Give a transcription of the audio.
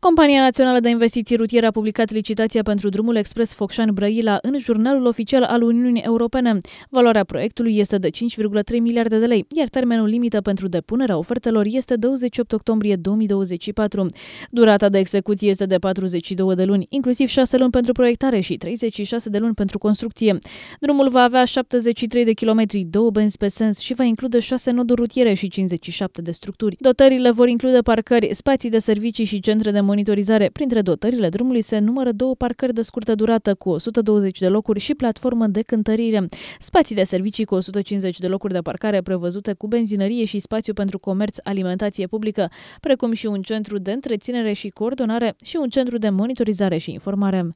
Compania Națională de Investiții Rutiere a publicat licitația pentru drumul expres Focșani-Brăila în jurnalul oficial al Uniunii Europene. Valoarea proiectului este de 5,3 miliarde de lei, iar termenul limită pentru depunerea ofertelor este 28 octombrie 2024. Durata de execuție este de 42 de luni, inclusiv 6 luni pentru proiectare și 36 de luni pentru construcție. Drumul va avea 73 de kilometri, două benzi pe sens și va include 6 noduri rutiere și 57 de structuri. Dotările vor include parcări, spații de servicii și centre de monitorizare. Printre dotările drumului se numără două parcări de scurtă durată cu 120 de locuri și platformă de cântărire, spații de servicii cu 150 de locuri de parcare prevăzute cu benzinărie și spațiu pentru comerț, alimentație publică, precum și un centru de întreținere și coordonare și un centru de monitorizare și informare.